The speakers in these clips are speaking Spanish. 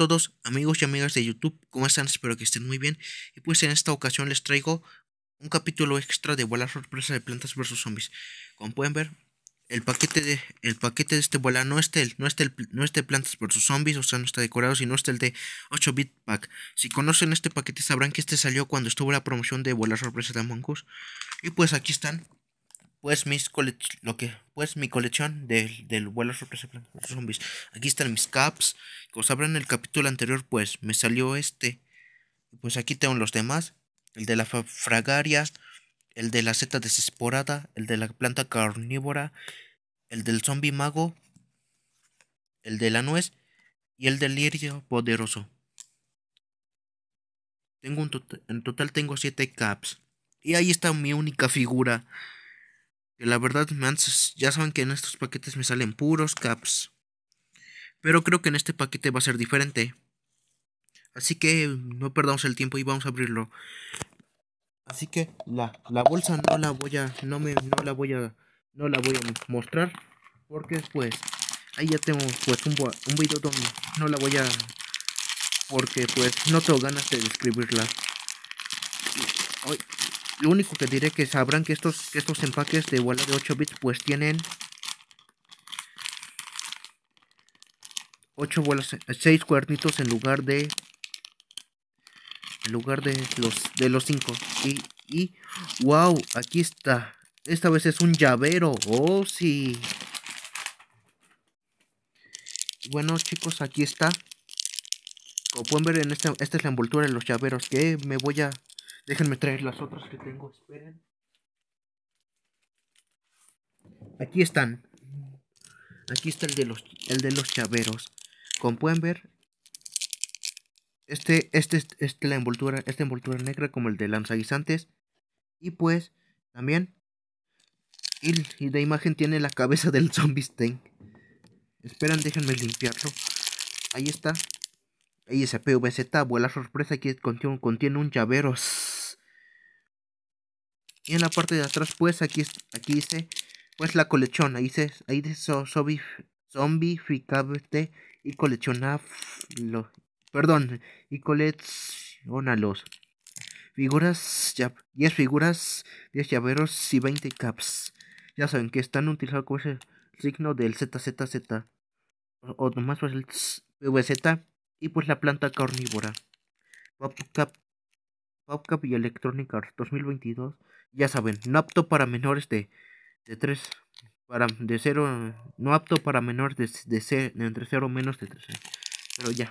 todos amigos y amigas de YouTube, ¿cómo están? Espero que estén muy bien. Y pues en esta ocasión les traigo un capítulo extra de Volar Sorpresa de Plantas vs Zombies. Como pueden ver, el paquete de, el paquete de este Volar no es el, no está el, no está de Plantas vs Zombies, o sea, no está decorado, sino está el de 8-bit pack. Si conocen este paquete sabrán que este salió cuando estuvo la promoción de Volar Sorpresa de Among Y pues aquí están pues, mis lo que, pues mi colección del, del vuelo sorpresa zombies. Aquí están mis caps. Como sabrán en el capítulo anterior, pues me salió este. Pues aquí tengo los demás. El de la fragaria. El de la seta desesperada. El de la planta carnívora. El del zombie mago. El de la nuez. Y el del lirio poderoso. Tengo un en total tengo siete caps. Y ahí está mi única figura la verdad, ya saben que en estos paquetes me salen puros caps. Pero creo que en este paquete va a ser diferente. Así que no perdamos el tiempo y vamos a abrirlo. Así que la, la bolsa no la voy a. No me no la voy a. No la voy a mostrar. Porque pues Ahí ya tengo pues un, video donde no la voy a. Porque pues no tengo ganas de describirla. Hoy lo único que diré que sabrán que estos, estos empaques de bolas de 8 bits pues tienen 8 bolas, 6 cuernitos en lugar de en lugar de los de los 5 y, wow, aquí está. Esta vez es un llavero. Oh, sí. Bueno, chicos, aquí está. Como pueden ver en esta esta es la envoltura de los llaveros que me voy a Déjenme traer las otras que tengo, esperen. Aquí están. Aquí está el de los, el de los Como pueden ver, este, este, este, la envoltura, esta envoltura negra como el de lanzaguisantes. Y pues, también, y, la imagen tiene la cabeza del zombie Stain. Esperan, déjenme limpiarlo. Ahí está. Ahí ese PVZ, la sorpresa que contiene, contiene un llavero. Y en la parte de atrás, pues aquí, aquí dice, pues la colección. Ahí dice, ahí dice so, zombie, este, y colecciona perdón, y los, Figuras, ya, 10 figuras, 10 llaveros y 20 caps. Ya saben que están utilizados como ese signo del ZZZ. O, nomás pues el PVZ. Y pues la planta carnívora. PopCap, PopCap y Electronic Arts 2022. Ya saben, no apto para menores de, de 3. Para, de 0. No apto para menores de, de, 0, menos de 3. Pero ya.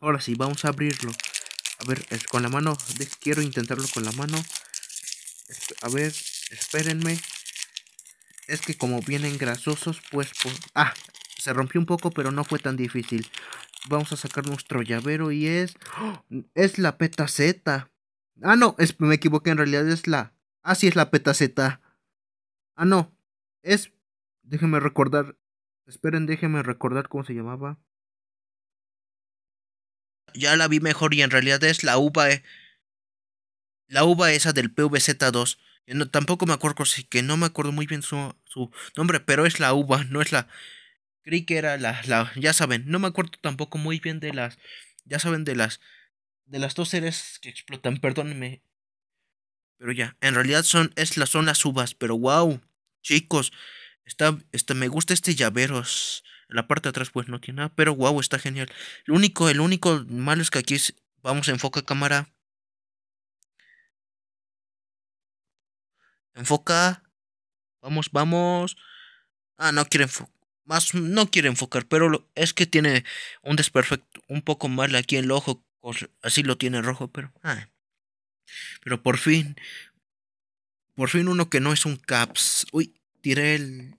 Ahora sí, vamos a abrirlo. A ver, es con la mano. quiero intentarlo con la mano. A ver, espérenme. Es que como vienen grasosos, pues... ah, se rompió un poco, pero no fue tan difícil. Vamos a sacar nuestro llavero y es... ¡oh! Es la peta Z. Ah, no, es, me equivoqué, en realidad es la Así ah, es la PETA-Z. Ah, no. Es. Déjenme recordar. Esperen, déjenme recordar cómo se llamaba. Ya la vi mejor y en realidad es la uva. Eh. La uva esa del PVZ2. no, tampoco me acuerdo, así que no me acuerdo muy bien su, su nombre, pero es la uva, no es la. Creí que era la, la. Ya saben, no me acuerdo tampoco muy bien de las. Ya saben, de las. De las dos seres que explotan, perdónenme. Pero ya, en realidad son, es la, son las uvas, pero wow, chicos, está, está, me gusta este llaveros. La parte de atrás pues no tiene nada, pero wow, está genial. Lo único, el único malo es que aquí vamos enfoca cámara. Enfoca. Vamos, vamos. Ah, no quiere enfocar. Más no quiere enfocar, pero es que tiene un desperfecto un poco mal aquí en el ojo. Así lo tiene rojo, pero. Ah. Pero por fin, por fin uno que no es un caps. Uy, tiré el...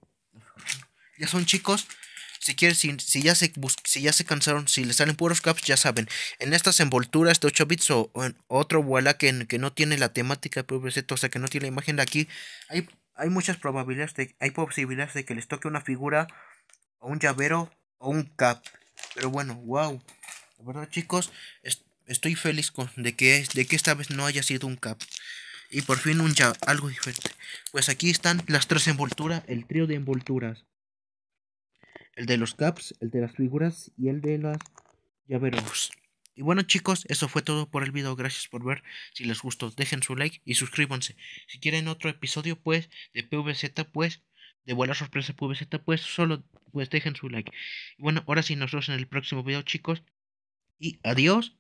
Ya son chicos. Si quieren, si, ya se si ya se cansaron, si les salen puros caps, ya saben. En estas envolturas de 8 bits o, en otro voilà que, no tiene la temática PVZ, o sea que no tiene la imagen de aquí, hay, hay muchas probabilidades, de, hay posibilidades de que les toque una figura, o un llavero, o un cap. Pero bueno, wow. La verdad chicos, Estoy feliz con de que, de que esta vez no haya sido un cap. Y por fin un ya, algo diferente. Pues aquí están las tres envolturas, el trío de envolturas. El de los caps, el de las figuras y el de las llaveros. Y bueno chicos, eso fue todo por el video, gracias por ver, si les gustó dejen su like y suscríbanse. Si quieren otro episodio pues de PVZ pues, de buena sorpresa PVZ pues, solo pues dejen su like. Y bueno, ahora sí nos vemos en el próximo video chicos y adiós.